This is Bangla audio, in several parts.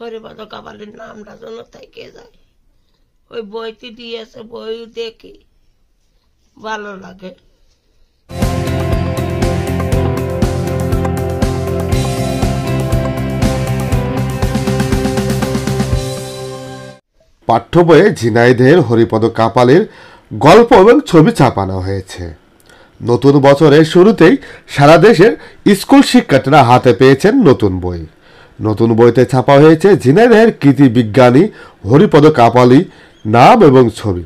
হরিপদ কাবালের নামটা যেন থেকে যায় ওই বইটি দিয়েছে বই দেখি ভালো লাগে পাঠ্য বইয়ে ঝিনাইদের হরিপদ কাপালের গল্প এবং ছবি ছাপানো হয়েছে নতুন বছরের শুরুতেই সারা দেশের স্কুল শিক্ষার্থীরা হাতে পেয়েছেন নতুন বই নতুন বইতে ছাপা হয়েছে ঝিনাইদহের কৃতি বিজ্ঞানী হরিপদ কাপালি নাম এবং ছবি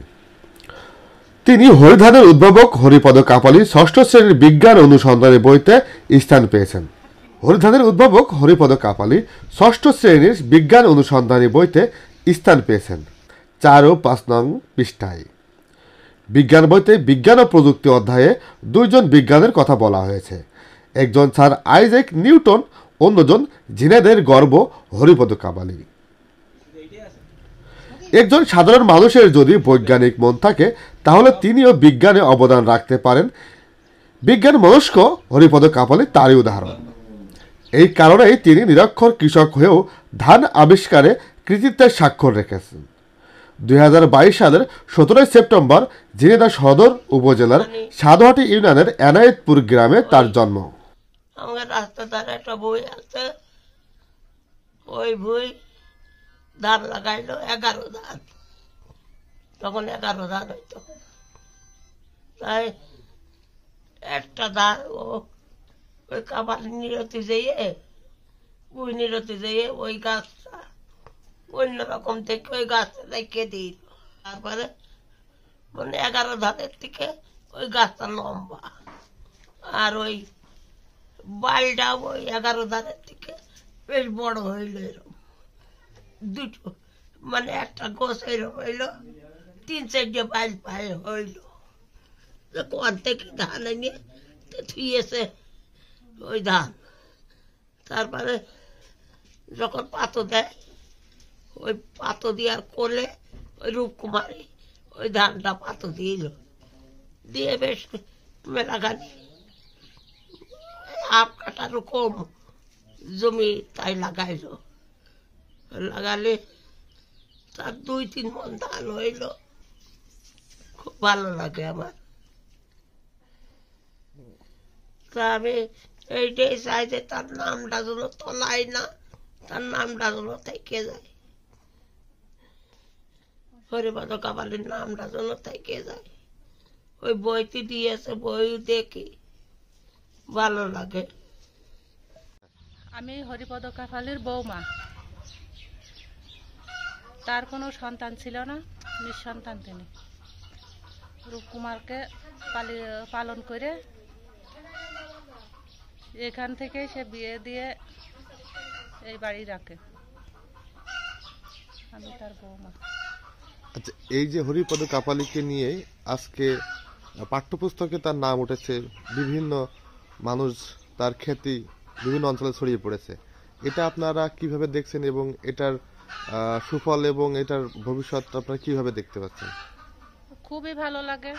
তিনি হরিধানের উদ্ভাবক হরিপদ কাপালি ষষ্ঠ শ্রেণীর বিজ্ঞান অনুসন্ধানের বইতে স্থান পেয়েছেন হরিধানের উদ্ভাবক হরিপদ কাপালি ষষ্ঠ শ্রেণীর বিজ্ঞান অনুসন্ধানী বইতে স্থান পেয়েছেন চার ও পাঁচ নং পৃষ্ঠায় বিজ্ঞান বইতে বিজ্ঞান ও প্রযুক্তি অধ্যায়ে দুইজন বিজ্ঞানের কথা বলা হয়েছে একজন স্যার আইজেক নিউটন অন্যজন জিনেদের গর্ব হরিপদ কামালি একজন সাধারণ মানুষের যদি বৈজ্ঞানিক মন থাকে তাহলে তিনিও বিজ্ঞানে অবদান রাখতে পারেন বিজ্ঞান মনস্ক হরিপদ কাপালি তারই উদাহরণ এই কারণেই তিনি নিরক্ষর কৃষক হয়েও ধান আবিষ্কারে কৃতিত্বের স্বাক্ষর রেখেছেন দুই সালের সতেরোই সেপ্টেম্বর জিনেদা সদর উপজেলার সাধুহাটি ইউনিয়নের এনায়েতপুর গ্রামে তার জন্ম আমাকে রাস্তার ধারে একটা বই আছে ওই বই দাঁত লাগাইলো এগারো দাঁত তখন এগারো দাঁত হইতো তাই একটা দাঁত ও ওই কাবার নিরতি যেয়ে বই নিরতি যেয়ে ওই গাছটা অন্যরকম থেকে ওই গাছটা দেখে দিই তারপরে মানে এগারো ধানের থেকে ওই গাছটা লম্বা আর ওই বালটা ওই এগারো ধারের থেকে বেশ বড় হইল এরকম দুটো মানে একটা গোস এরকম হইলো তিন চারটে বাইল পায়ে হইল কর থেকে ধান এনে থুয়েছে ওই ধান তারপরে যখন পাতো দেয় ওই পাতো দেওয়ার কোলে ওই রূপকুমারী ওই ধানটা পাতো দিল দিয়ে বেশ মেলাখানি হাফ কাটারও কম জমি তাই লাগাইল লাগালে তার দুই তিন মন ধান হইল খুব ভালো লাগে আমার তা আমি এইটাই চাই যে তার নামটা যেন তোলাই না তার নামটা যেন থেকে যায় হরিবাদ কাবালের নামটা যেন থেকে যায় ওই বইটি দিয়েছে বই দেখি ভালো লাগে আমি হরিপদ কাফালির বৌমা তার কোনো সন্তান ছিল না নিঃসন্তান তিনি রূপকুমারকে পালন করে এখান থেকে সে বিয়ে দিয়ে এই বাড়ি রাখে আমি তার বৌমা আচ্ছা এই যে হরিপদ কাপালিকে নিয়ে আজকে পাঠ্যপুস্তকে তার নাম উঠেছে বিভিন্ন মানুষ তার খ্যাতি বিভিন্ন অঞ্চলে ছড়িয়ে পড়েছে এটা আপনারা কিভাবে দেখছেন এবং এটার সুফল এবং এটার ভবিষ্যৎ আপনারা কিভাবে দেখতে পাচ্ছেন খুবই ভালো লাগে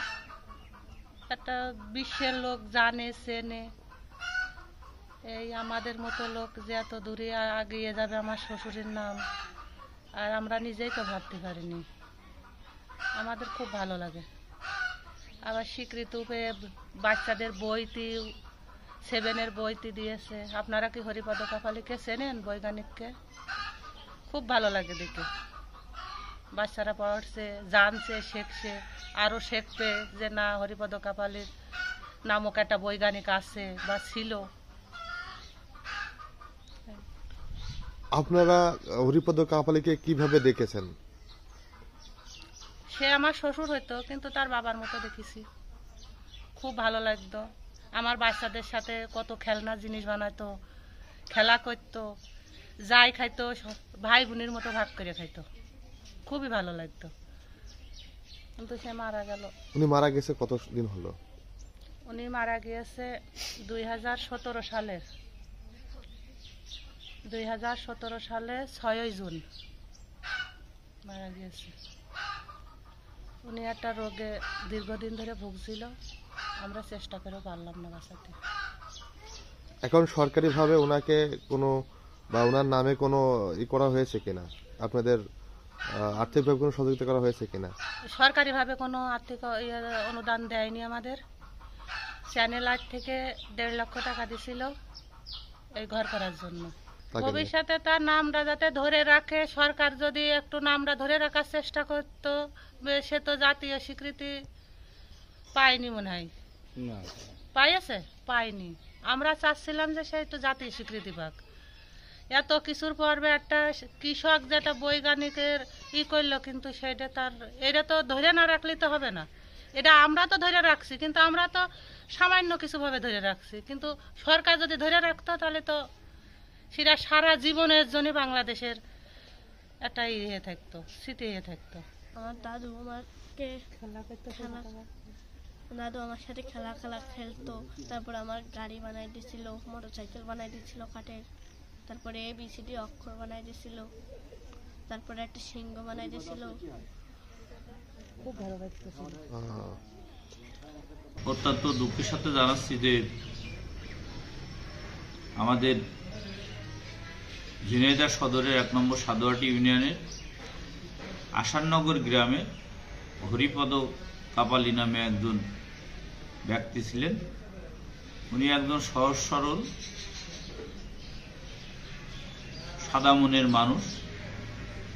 একটা বিশ্বের লোক জানে চেনে এই আমাদের মতো লোক যে এত দূরে আগিয়ে যাবে আমার শ্বশুরের নাম আর আমরা নিজেই তো ভাবতে পারিনি আমাদের খুব ভালো লাগে আবার স্বীকৃত বাচ্চাদের বইতে সেভেনের বইটি দিয়েছে আপনারা কি হরিপদ কাপালিকে চেনেন বৈজ্ঞানিককে খুব ভালো লাগে দেখে বাচ্চারা পড়ছে জানছে শেখছে আরও শেখবে যে না হরিপদ কাপালির নামক একটা বৈজ্ঞানিক আছে বা ছিল আপনারা হরিপদ কাপালিকে কিভাবে দেখেছেন সে আমার শ্বশুর হইতো কিন্তু তার বাবার মতো দেখেছি খুব ভালো লাগতো আমার বাচ্চাদের সাথে কত খেলনা জিনিস বানাইতো খেলা করতো যাই খাইতো ভাই বোনের মতো ভাগ করে খাইতো খুবই ভালো লাগতো কিন্তু সে মারা গেল উনি মারা গেছে কত দিন হলো উনি মারা গিয়েছে দুই হাজার সতেরো সালের দুই হাজার সতেরো সালে ছয়ই জুন মারা গিয়েছে উনি একটা রোগে দীর্ঘদিন ধরে ভুগছিল আমরা চেষ্টা করেও পারলাম না বাঁচাতে এখন সরকারিভাবে ওনাকে কোনো বা ওনার নামে কোনো ই করা হয়েছে কিনা আপনাদের আর্থিকভাবে কোনো সহযোগিতা করা হয়েছে কিনা সরকারিভাবে কোনো আর্থিক অনুদান দেয়নি আমাদের চ্যানেল আট থেকে দেড় লক্ষ টাকা দিছিল এই ঘর করার জন্য ভবিষ্যতে তার নামটা যাতে ধরে রাখে সরকার যদি একটু নামটা ধরে রাখার চেষ্টা করতো সে তো জাতীয় স্বীকৃতি পায়নি মনে হয় পাইছে পাইনি আমরা চাচ্ছিলাম যে সে তো জাতীয় স্বীকৃতি পাক এত কিছুর পর্বে একটা কৃষক যেটা বৈজ্ঞানিকের ই করলো কিন্তু সেটা তার এটা তো ধরে না রাখলে তো হবে না এটা আমরা তো ধরে রাখছি কিন্তু আমরা তো সামান্য কিছুভাবে ধরে রাখছি কিন্তু সরকার যদি ধরে রাখতো তাহলে তো সেটা সারা জীবনের জন্য বাংলাদেশের একটা ইয়ে থাকতো স্মৃতি ইয়ে থাকতো আমার দাদু আমাকে খেলা করতে ওনারও আমার সাথে খেলা খেলা খেলতো তারপর আমার গাড়ি বানাই দিছিল মোটর সাইকেল বানাই দিছিল কাঠের তারপরে এ বিসিডি অক্ষর বানাই দিছিল তারপরে একটা সিংহ বানাই দিছিল অত্যন্ত দুঃখের সাথে জানাচ্ছি যে আমাদের ঝিনাইদা সদরের এক নম্বর সাদোয়াটি ইউনিয়নের আসাননগর গ্রামে হরিপদ কাপালি নামে একজন ব্যক্তি ছিলেন উনি একজন সহজ সরল সাদা মনের মানুষ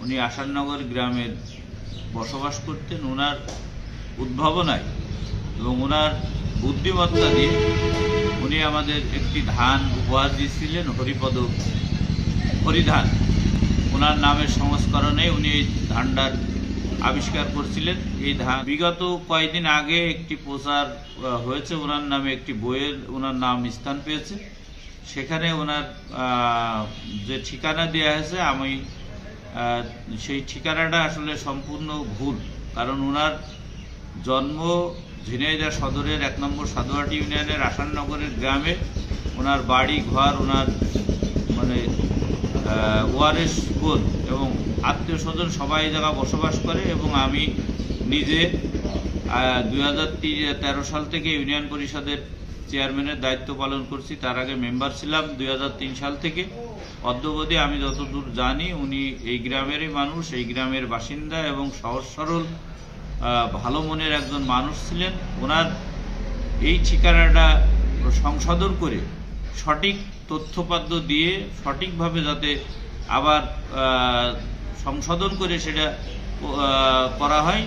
উনি আসাননগর গ্রামের বসবাস করতেন ওনার উদ্ভাবনায় এবং ওনার বুদ্ধিমত্তা দিয়ে উনি আমাদের একটি ধান উপহার দিয়েছিলেন হরিপদ হরিধান ওনার নামের সংস্করণে উনি এই ধানটার আবিষ্কার করছিলেন এই ধান বিগত কয়েকদিন আগে একটি প্রচার হয়েছে ওনার নামে একটি বইয়ের ওনার নাম স্থান পেয়েছে সেখানে ওনার যে ঠিকানা দেওয়া হয়েছে আমি সেই ঠিকানাটা আসলে সম্পূর্ণ ভুল কারণ ওনার জন্ম ঝিনাইদা সদরের এক নম্বর সাদুয়াটি ইউনিয়নের নগরের গ্রামে ওনার বাড়ি ঘর ওনার মানে ওয়ারেস বোন এবং আত্মীয় স্বজন সবাই জায়গা বসবাস করে এবং আমি নিজে দুই হাজার সাল থেকে ইউনিয়ন পরিষদের চেয়ারম্যানের দায়িত্ব পালন করছি তার আগে মেম্বার ছিলাম দুই সাল থেকে অদ্যবধি আমি যতদূর জানি উনি এই গ্রামেরই মানুষ এই গ্রামের বাসিন্দা এবং সহজ সরল ভালো মনের একজন মানুষ ছিলেন ওনার এই ঠিকানাটা সংশোধন করে সঠিক তথ্যপাদ্য দিয়ে সঠিকভাবে যাতে আবার সংশোধন করে সেটা করা হয়